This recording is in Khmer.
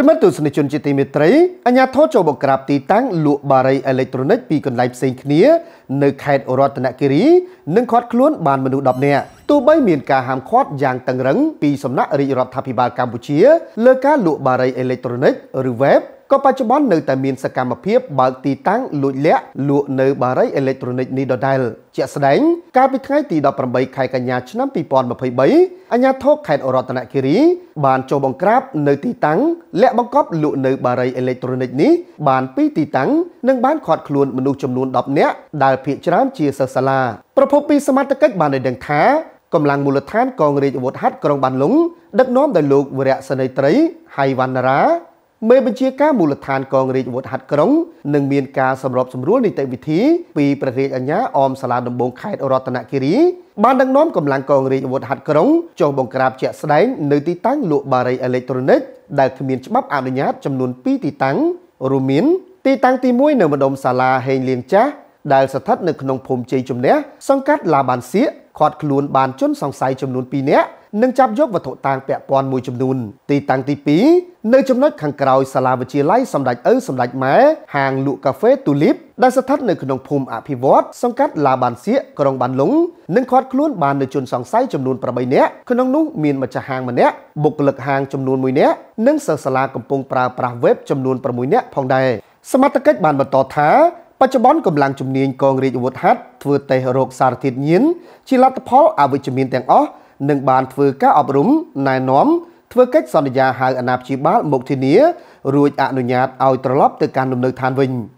ប្រិមត្តទស្សនិកជនជាទីមេត្រីអាញាធរចូលបក្រាបទីតាំង លក់បារីអេលិចត្រូនិកពីកន្លែងផ្សេងគ្នានៅខេត្តរតនគិរីនិងខាត់ខ្លួនបានមនុស្ស10នាក់ទោះបីមានការហាមឃាត់យ៉ាងតឹងរឹងពីសំណាក់រាជរដ្ឋាភិបាលកម្ពុជាលើការលក់បារីអេលិចត្រូនិកឬ web ក៏បច្ចុប្បន្ននៅតែមានសកម្មភាពបើកទីតាំងលួចលាក់លក់នៅបារីអេឡិចត្រូនិកនេះដដែលជាក់ស្ដែងកាលពីថ្ងៃទី18ខែកញ្ញាឆ្នាំ2023អាជ្ញាធរខេត្តរតនគិរីបានចូលបង្ក្រាបនៅទីតាំងលាក់បង្កប់លក់នៅបារីអេឡិចត្រូនិកនេះបានពីទីតាំងនិងបានឃាត់ខ្លួនមនុស្សចំនួន10នាក់ដែលភ័យច្រើនជាសិស្សសាលាប្រពន្ធពីសមត្ថកិច្ចបានដឹងថាកម្លាំងមូលដ្ឋានកងរាជអាវុធហត្ថក្រុងបានលុងដឹកនាំដោយលោកវរៈសេនីត្រីហៃវណ្ណរាមេបញ្ជាការមូលដ្ឋានកងរាជអាវុធហត្ថក្រុងនឹងមានការសម្របសម្រួលនីតិវិធីពីព្រះរាជអាជ្ញាអមសាលាដំបងខេត្តរតនគិរីបានដឹកនាំកម្លាំងកងរាជអាវុធហត្ថក្រុងចុះបង្ក្រាបជាក់ស្ដែងនៅទីតាំងលក់បារីអេលិចត្រូនិកដែលគ្មានច្បាប់អនុញ្ញាតចំនួន2ទីតាំងរួមមានទីតាំងទី1នៅម្ដុំសាលាហេងលៀងចាស់ដែលស្ថិតនៅក្នុងភូមិជ័យជំនះសង្កាត់ឡាបានសៀកខាត់ខ្លួនបានជនសង្ស័យចំនួន2នាក់និងចាប់យកវត្ថុតាងពាក់ព័ន្ធមួយចំនួនទីតាំងទី2នៅចំណុចខាងក្រោយសាលាវិទ្យាល័យសម្ដេចឪសម្ដេចម៉ែហាងលក់កាហ្វេទូលីបដែលស្ថិតនៅក្នុងភូមិអភិវឌ្ឍសង្កាត់ឡាបានសៀកក្រុងបានលុងនិងឃាត់ខ្លួនបាននៅជនសង្ស័យចំនួន8នាក់ក្នុងនោះមានម្ចាស់ហាងម្នាក់បុគ្គលិកហាងចំនួន1នាក់និងសិស្សសាលាកំពុងប្រើប្រាស់ web ចំនួន6នាក់ផងដែរសមត្ថកិច្ចបានបន្តថា បច្ចុប្បន្នកម្លាំងជំនាញកងរាជអាវុធហត្ថធ្វើតេស្តរោគសារធាតុញៀនជាលទ្ធផលអវិជ្ជមានទាំងអស់និងបានធ្វើការអប់រំណែនាំធ្វើកិច្ចសន្យាហៅអាណាព្យាបាលមកធានារួចអនុញ្ញាតឲ្យត្រឡប់ទៅកាន់លំនៅឋានវិញ។